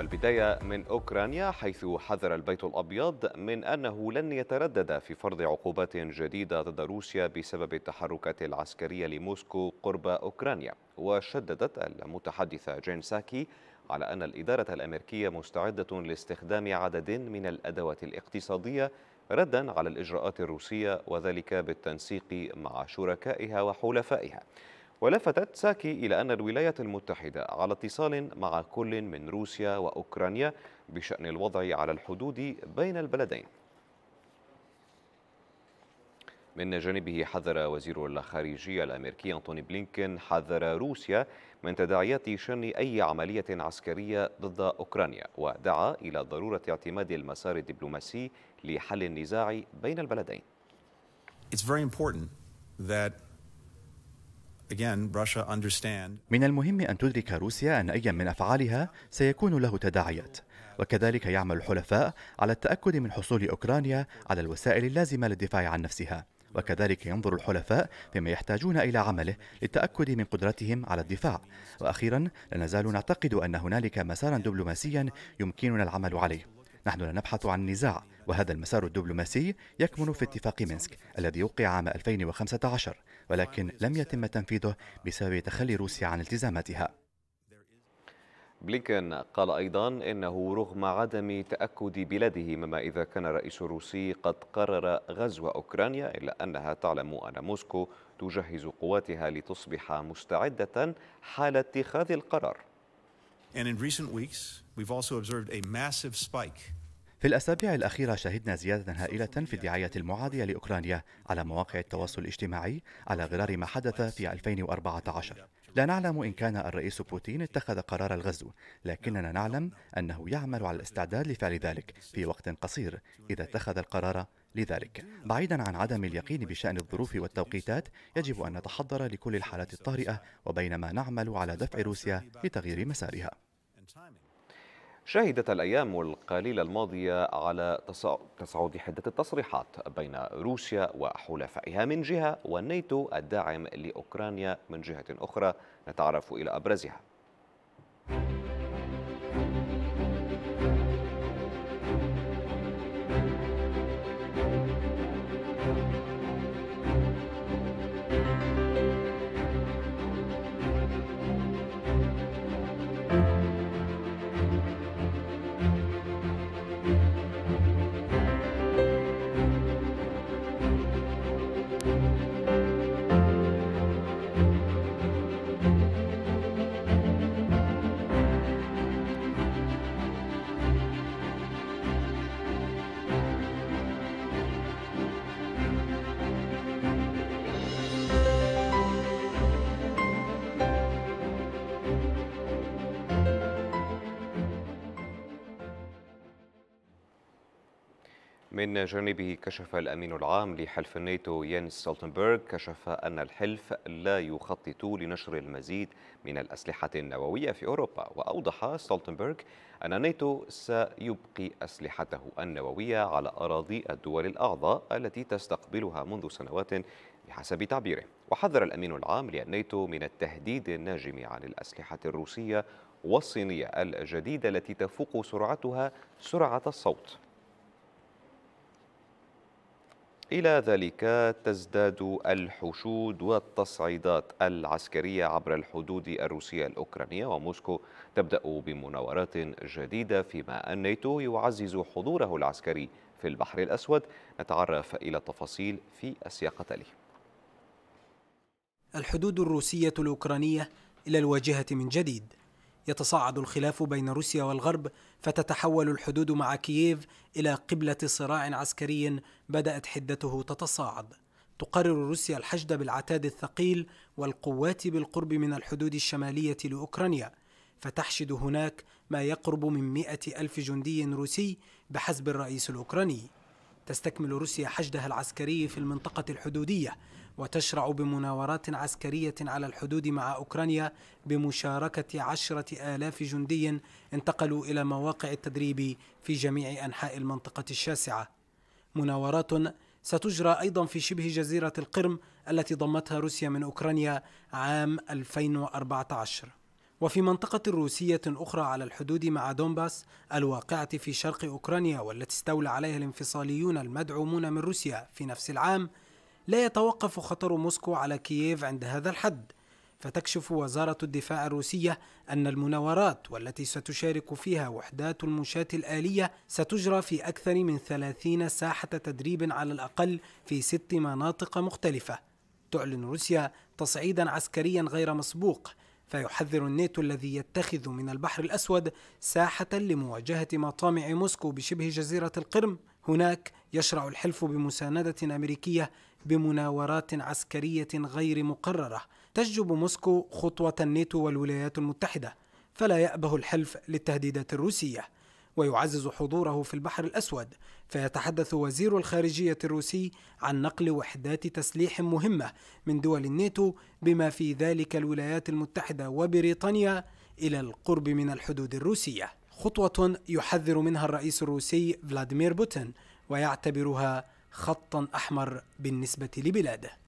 والبداية من أوكرانيا حيث حذر البيت الأبيض من أنه لن يتردد في فرض عقوبات جديدة ضد روسيا بسبب التحركات العسكرية لموسكو قرب أوكرانيا وشددت المتحدثة جين ساكي على أن الإدارة الأمريكية مستعدة لاستخدام عدد من الأدوات الاقتصادية ردا على الإجراءات الروسية وذلك بالتنسيق مع شركائها وحلفائها ولفتت ساكي إلى أن الولايات المتحدة على اتصال مع كل من روسيا وأوكرانيا بشأن الوضع على الحدود بين البلدين من جانبه حذر وزير الخارجية الأمريكي أنتوني بلينكين حذر روسيا من تداعيات شن أي عملية عسكرية ضد أوكرانيا ودعا إلى ضرورة اعتماد المسار الدبلوماسي لحل النزاع بين البلدين It's very important that من المهم أن تدرك روسيا أن أي من أفعالها سيكون له تداعيات وكذلك يعمل الحلفاء على التأكد من حصول أوكرانيا على الوسائل اللازمة للدفاع عن نفسها وكذلك ينظر الحلفاء فيما يحتاجون إلى عمله للتأكد من قدرتهم على الدفاع وأخيرا لا نزال نعتقد أن هنالك مسارا دبلوماسيا يمكننا العمل عليه نحن لا نبحث عن نزاع وهذا المسار الدبلوماسي يكمن في اتفاق مينسك الذي وقع عام 2015 ولكن لم يتم تنفيذه بسبب تخلي روسيا عن التزاماتها بلينكن قال أيضا إنه رغم عدم تأكد بلاده مما إذا كان الرئيس الروسي قد قرر غزو أوكرانيا إلا أنها تعلم أن موسكو تجهز قواتها لتصبح مستعدة حال اتخاذ القرار. And in recent weeks, we've also observed a massive spike في الأسابيع الأخيرة شهدنا زيادة هائلة في الدعاية المعادية لأوكرانيا على مواقع التواصل الاجتماعي على غرار ما حدث في 2014 لا نعلم إن كان الرئيس بوتين اتخذ قرار الغزو لكننا نعلم أنه يعمل على الاستعداد لفعل ذلك في وقت قصير إذا اتخذ القرار لذلك بعيدا عن عدم اليقين بشأن الظروف والتوقيتات يجب أن نتحضر لكل الحالات الطارئة وبينما نعمل على دفع روسيا لتغيير مسارها شهدت الأيام القليلة الماضية على تصعد حدة التصريحات بين روسيا وحلفائها من جهة والنيتو الداعم لأوكرانيا من جهة أخرى نتعرف إلى أبرزها Thank you. من جانبه كشف الأمين العام لحلف الناتو يانس سولتنبرغ كشف أن الحلف لا يخطط لنشر المزيد من الأسلحة النووية في أوروبا وأوضح سولتنبرغ أن الناتو سيبقي أسلحته النووية على أراضي الدول الأعضاء التي تستقبلها منذ سنوات بحسب تعبيره وحذر الأمين العام للناتو من التهديد الناجم عن الأسلحة الروسية والصينية الجديدة التي تفوق سرعتها سرعة الصوت إلى ذلك تزداد الحشود والتصعيدات العسكرية عبر الحدود الروسية الأوكرانية وموسكو تبدأ بمناورات جديدة فيما الناتو يعزز حضوره العسكري في البحر الأسود نتعرف إلى التفاصيل في السياق التالي الحدود الروسية الأوكرانية إلى الواجهة من جديد يتصاعد الخلاف بين روسيا والغرب فتتحول الحدود مع كييف إلى قبلة صراع عسكري بدأت حدته تتصاعد. تقرر روسيا الحشد بالعتاد الثقيل والقوات بالقرب من الحدود الشمالية لأوكرانيا فتحشد هناك ما يقرب من مئة ألف جندي روسي بحسب الرئيس الأوكراني تستكمل روسيا حشدها العسكري في المنطقة الحدودية وتشرع بمناورات عسكرية على الحدود مع أوكرانيا بمشاركة عشرة آلاف جندي انتقلوا إلى مواقع التدريب في جميع أنحاء المنطقة الشاسعة مناورات ستجرى أيضا في شبه جزيرة القرم التي ضمتها روسيا من أوكرانيا عام 2014 وفي منطقة روسية أخرى على الحدود مع دونباس الواقعة في شرق أوكرانيا والتي استولى عليها الانفصاليون المدعومون من روسيا في نفس العام لا يتوقف خطر موسكو على كييف عند هذا الحد فتكشف وزارة الدفاع الروسية أن المناورات والتي ستشارك فيها وحدات المشاة الآلية ستجرى في أكثر من 30 ساحة تدريب على الأقل في ست مناطق مختلفة. تعلن روسيا تصعيدا عسكريا غير مسبوق، فيحذر الناتو الذي يتخذ من البحر الأسود ساحة لمواجهة مطامع موسكو بشبه جزيرة القرم. هناك يشرع الحلف بمساندة أمريكية بمناورات عسكرية غير مقررة تشجب موسكو خطوة الناتو والولايات المتحدة فلا يأبه الحلف للتهديدات الروسية ويعزز حضوره في البحر الأسود فيتحدث وزير الخارجية الروسي عن نقل وحدات تسليح مهمة من دول الناتو بما في ذلك الولايات المتحدة وبريطانيا إلى القرب من الحدود الروسية خطوة يحذر منها الرئيس الروسي فلاديمير بوتين ويعتبرها خطا احمر بالنسبه لبلاده